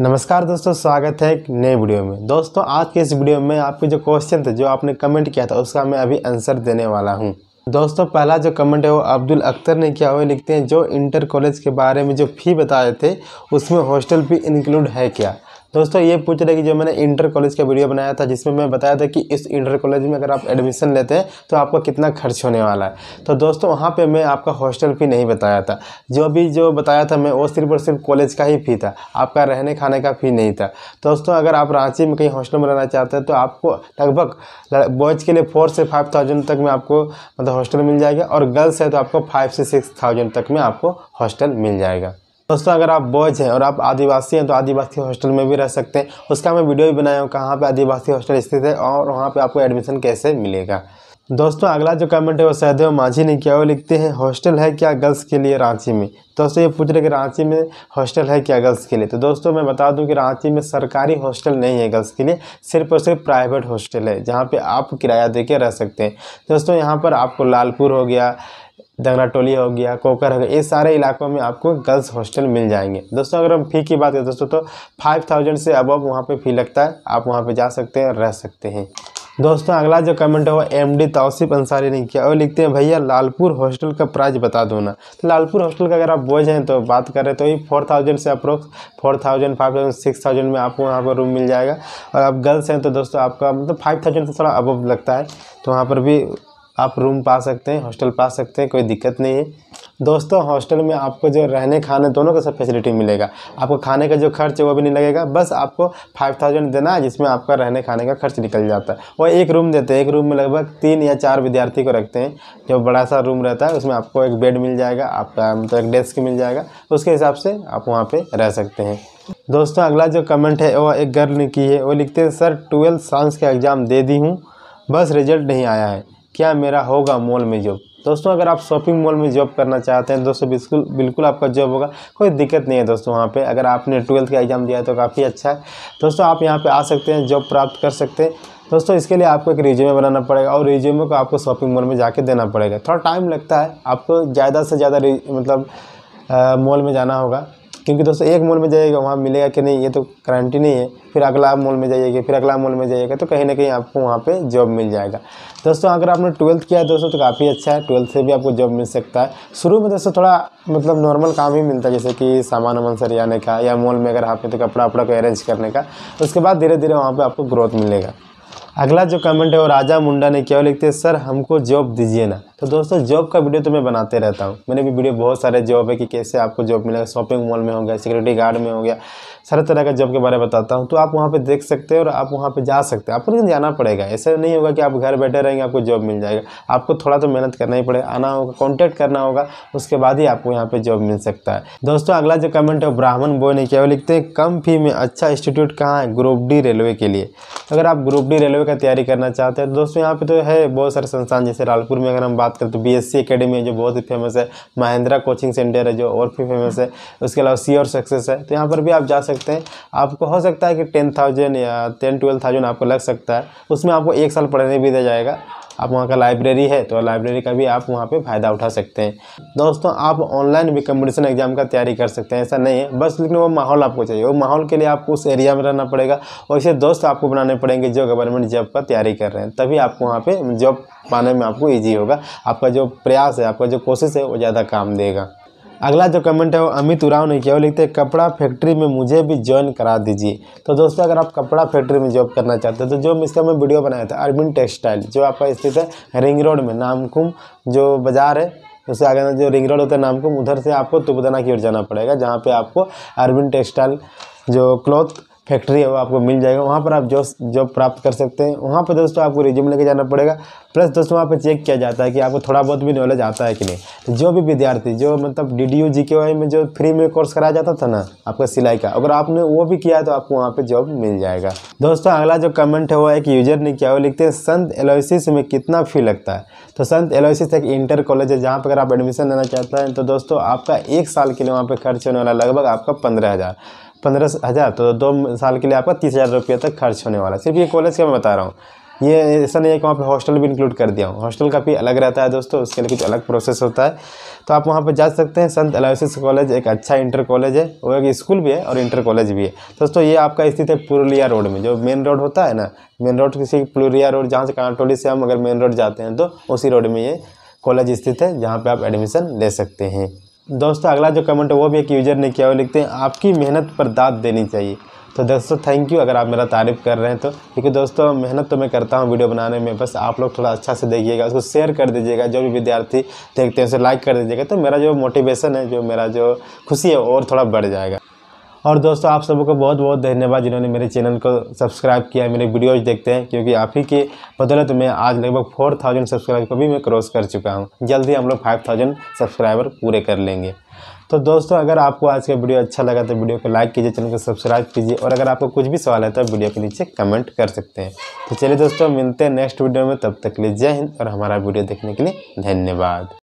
नमस्कार दोस्तों स्वागत है एक नए वीडियो में दोस्तों आज के इस वीडियो में आपके जो क्वेश्चन थे जो आपने कमेंट किया था उसका मैं अभी आंसर देने वाला हूं दोस्तों पहला जो कमेंट है वो अब्दुल अख्तर ने किया हुआ लिखते हैं जो इंटर कॉलेज के बारे में जो फ़ी बताए थे उसमें हॉस्टल फी इंक्लूड है क्या दोस्तों ये पूछ रहे कि जो मैंने इंटर कॉलेज का वीडियो बनाया था जिसमें मैं बताया था कि इस इंटर कॉलेज में अगर आप एडमिशन लेते हैं तो आपका कितना खर्च होने वाला है तो दोस्तों वहाँ पर मैं आपका हॉस्टल फ़ी नहीं बताया था जो भी जो बताया था मैं वो सिर्फ और सिर्फ कॉलेज का ही फ़ी था आपका रहने खाने का फ़ी नहीं था दोस्तों अगर आप रांची में कहीं हॉस्टल में रहना चाहते हैं तो आपको लगभग बॉयज़ के लिए फोर से फाइव थाउजेंड तक में आपको मतलब हॉस्टल मिल जाएगा और गर्ल्स है तो आपको फाइव से सिक्स थाउजेंड तक में आपको हॉस्टल मिल जाएगा दोस्तों अगर आप बॉयज हैं और आप आदिवासी हैं तो आदिवासी हॉस्टल में भी रह सकते हैं उसका मैं वीडियो भी बनाया हूँ कहाँ पर आदिवासी हॉस्टल स्थित है और वहाँ पर आपको एडमिशन कैसे मिलेगा दोस्तों अगला जो कमेंट है वो सहदेव माझी ने किया वो लिखते हैं हॉस्टल है क्या गर्ल्स के लिए रांची में दोस्तों ये पूछ रहे कि रांची में हॉस्टल है क्या गर्ल्स के लिए तो दोस्तों मैं बता दूं कि रांची में सरकारी हॉस्टल नहीं है गर्ल्स के लिए सिर्फ और सिर्फ प्राइवेट हॉस्टल है जहाँ पे आप किराया दे के रह सकते हैं दोस्तों यहाँ पर आपको लालपुर हो गया दंगनाटोली हो गया कोकर हो गया ये सारे इलाकों में आपको गर्ल्स हॉस्टल मिल जाएंगे दोस्तों अगर हम फ़ी की बात करें दोस्तों तो फाइव थाउजेंड से अब वहाँ पे फ़ी लगता है आप वहाँ पे जा सकते हैं रह सकते हैं दोस्तों अगला जो कमेंट है वो एम डी तोसिफ़ अंसारी ने किया और लिखते हैं भैया लालपुर हॉस्टल का प्राइस बता दो ना तो लालपुर हॉस्टल का अगर आप बोझ हैं तो बात करें तो ये फोर थाउजेंड से approx four thousand five thousand six thousand में आपको वहाँ पर रूम मिल जाएगा और आप गर्ल्स हैं तो दोस्तों आपका मतलब फाइव थाउजेंड से थोड़ा अबव लगता है तो वहाँ पर भी आप रूम पा सकते हैं हॉस्टल पा सकते हैं कोई दिक्कत नहीं है दोस्तों हॉस्टल में आपको जो रहने खाने दोनों का सब फैसिलिटी मिलेगा आपको खाने का जो खर्च है वो भी नहीं लगेगा बस आपको फाइव थाउजेंड देना है जिसमें आपका रहने खाने का खर्च निकल जाता है वो एक रूम देते हैं एक रूम में लगभग तीन या चार विद्यार्थी को रखते हैं जो बड़ा सा रूम रहता है उसमें आपको एक बेड मिल जाएगा आपका मतलब एक डेस्क मिल जाएगा उसके हिसाब से आप वहाँ पर रह सकते हैं दोस्तों अगला जो कमेंट है वो एक गर्ल ने की है वो लिखते हैं सर ट्वेल्थ साइंस का एग्ज़ाम दे दी हूँ बस रिजल्ट नहीं आया है क्या मेरा होगा मॉल में जॉब दोस्तों अगर आप शॉपिंग मॉल में जॉब करना चाहते हैं दोस्तों बिल्कुल बिल्कुल आपका जॉब होगा कोई दिक्कत नहीं है दोस्तों वहाँ पे अगर आपने ट्वेल्थ का एग्ज़ाम दिया है तो काफ़ी अच्छा है दोस्तों आप यहाँ पे आ सकते हैं जॉब प्राप्त कर सकते हैं दोस्तों इसके लिए आपको एक रिज्यूमे बनाना पड़ेगा और रिज्यूमे को आपको शॉपिंग मॉल में जाके देना पड़ेगा थोड़ा टाइम लगता है आपको ज़्यादा से ज़्यादा मतलब मॉल में जाना होगा क्योंकि दोस्तों एक मॉल में जाइएगा वहाँ मिलेगा कि नहीं ये तो गारंटी नहीं है फिर अगला मॉल में जाइएगा फिर अगला मॉल में जाइएगा तो कहीं ना कहीं आपको वहाँ पे जॉब मिल जाएगा दोस्तों अगर आपने ट्वेल्थ किया है दोस्तों तो काफ़ी अच्छा है ट्वेल्थ से भी आपको जॉब मिल सकता है शुरू में दोस्तों थोड़ा मतलब नॉर्मल काम ही मिलता है जैसे कि सामान वामान सर आने का या मॉल में अगर आपने तो कपड़ा वपड़ा को अरेंज करने का तो उसके बाद धीरे धीरे वहाँ पर आपको ग्रोथ मिलेगा अगला जो कमेंट है वो राजा मुंडा ने क्या लिखते हैं सर हमको जॉब दीजिए ना तो दोस्तों जॉब का वीडियो तो मैं बनाते रहता हूँ मैंने भी वीडियो बहुत सारे जॉब है कि कैसे आपको जॉब मिलेगा शॉपिंग मॉल में हो गया सिक्योरिटी गार्ड में हो गया सारे तरह का जॉब के बारे में बताता हूँ तो आप वहाँ पे देख सकते हैं और आप वहाँ पे जा सकते हैं आपको लेकिन जाना पड़ेगा ऐसा नहीं होगा कि आप घर बैठे रहेंगे आपको जॉब मिल जाएगा आपको थोड़ा तो मेहनत करना ही पड़ेगा आना होगा कॉन्टैक्ट करना होगा उसके बाद ही आपको यहाँ पर जॉब मिल सकता है दोस्तों अगला जो कमेंट है ब्राह्मण बॉय ने किया लिखते हैं कम फी में अच्छा इंस्टीट्यूट कहाँ है ग्रुप डी रेलवे के लिए अगर आप ग्रुप डी रेलवे का तैयारी करना चाहते हैं तो दोस्तों यहाँ पर तो है बहुत सारे संस्थान जैसे रालपुर में अगर हम बात बात करें तो बी एस अकेडमी है जो बहुत ही फेमस है महिंद्रा कोचिंग सेंटर है जो और भी फेमस है उसके अलावा सी और सक्सेस है तो यहाँ पर भी आप जा सकते हैं आपको हो सकता है कि टेन थाउजेंड या टेन ट्वेल्व थाउजेंड आपको लग सकता है उसमें आपको एक साल पढ़ने भी दिया जाएगा आप वहाँ का लाइब्रेरी है तो लाइब्रेरी का भी आप वहाँ पे फ़ायदा उठा सकते हैं दोस्तों आप ऑनलाइन भी कम्पिटिशन एग्जाम का तैयारी कर सकते हैं ऐसा नहीं है बस लेकिन वो माहौल आपको चाहिए वो माहौल के लिए आपको उस एरिया में रहना पड़ेगा और ऐसे दोस्त आपको बनाने पड़ेंगे जो गवर्नमेंट जॉब का तैयारी कर रहे हैं तभी आपको वहाँ पर जॉब पाने में आपको ईजी होगा आपका जो प्रयास है आपका जो कोशिश है वो ज़्यादा काम देगा अगला जो कमेंट है वो अमित उराव ने किया वो लिखते हैं कपड़ा फैक्ट्री में मुझे भी ज्वाइन करा दीजिए तो दोस्तों अगर आप कपड़ा फैक्ट्री में जॉब करना चाहते हो तो जो इसका मैं वीडियो बनाया था अरबिन टेक्सटाइल जो आपका स्थित है रिंग रोड में नामकुम जो बाज़ार है उससे आगे जो रिंग रोड होता है नामकुम उधर से आपको तुबदना की ओर जाना पड़ेगा जहाँ पर आपको अरबिन टेक्सटाइल जो क्लॉथ फैक्ट्री है वो आपको मिल जाएगा वहाँ पर आप जॉब जॉब प्राप्त कर सकते हैं वहाँ पर दोस्तों आपको रिज्यूम लेके जाना पड़ेगा प्लस दोस्तों वहाँ पर चेक किया जाता है कि आपको थोड़ा बहुत भी नॉलेज आता है कि नहीं तो जो भी विद्यार्थी जो मतलब डी डी यू जी के वाई में जो फ्री में कोर्स कराया जाता था ना आपका सिलाई का अगर आपने वो भी किया तो आपको वहाँ पर जॉब मिल जाएगा दोस्तों अगला जो कमेंट है वो एक यूजर ने किया वो लिखते हैं संत एलोसिस में कितना फ़ी लगता है तो संत एलोसिस एक इंटर कॉलेज है जहाँ पर अगर आप एडमिशन लेना चाहते हैं तो दोस्तों आपका एक साल के लिए वहाँ पर खर्च होने वाला लगभग आपका पंद्रह हज़ार पंद्रह हज़ार तो दो साल के लिए आपका तीस हज़ार रुपये तक खर्च होने वाला है सिर्फ ये कॉलेज का मैं बता रहा हूँ ये ऐसा नहीं है कि वहाँ पर हॉस्टल भी इंक्लूड कर दिया हूँ हॉस्टल का भी अलग रहता है दोस्तों उसके लिए कुछ अलग प्रोसेस होता है तो आप वहाँ पर जा सकते हैं संत अलाइसिस कॉलेज एक अच्छा इंटर कॉलेज है वो एक स्कूल भी है और इंटर कॉलेज भी है दोस्तों ये आपका स्थित है पुरुलिया रोड में जो मेन रोड होता है ना मेन रोड किसी पुरुलिया रोड जहाँ से कांटोली से हम अगर मेन रोड जाते हैं तो उसी रोड में ये कॉलेज स्थित है जहाँ पर आप एडमिशन ले सकते हैं दोस्तों अगला जो कमेंट है वो भी एक यूज़र ने किया वो लिखते हैं आपकी मेहनत पर दाद देनी चाहिए तो दोस्तों थैंक यू अगर आप मेरा तारीफ़ कर रहे हैं तो क्योंकि दोस्तों मेहनत तो मैं करता हूँ वीडियो बनाने में बस आप लोग थोड़ा अच्छा से देखिएगा उसको शेयर कर दीजिएगा जो भी विद्यार्थी देखते हैं उसे लाइक कर दीजिएगा तो मेरा जो मोटिवेशन है जो मेरा जो खुशी है और थोड़ा बढ़ जाएगा और दोस्तों आप सब को बहुत बहुत धन्यवाद जिन्होंने मेरे चैनल को सब्सक्राइब किया मेरे वीडियोज़ देखते हैं क्योंकि आप ही के बदौलत मैं आज लगभग फोर थाउजेंड सब्सक्राइबर को भी मैं क्रॉस कर चुका हूँ जल्द ही हम लोग फाइव थाउजेंड सब्सक्राइबर पूरे कर लेंगे तो दोस्तों अगर आपको आज का वीडियो अच्छा लगा तो वीडियो को लाइक कीजिए चैनल को सब्सक्राइब कीजिए और अगर आपको कुछ भी सवाल है तो वीडियो के नीचे कमेंट कर सकते हैं तो चलिए दोस्तों मिलते हैं नेक्स्ट वीडियो में तब तक के लिए जय हिंद और हमारा वीडियो देखने के लिए धन्यवाद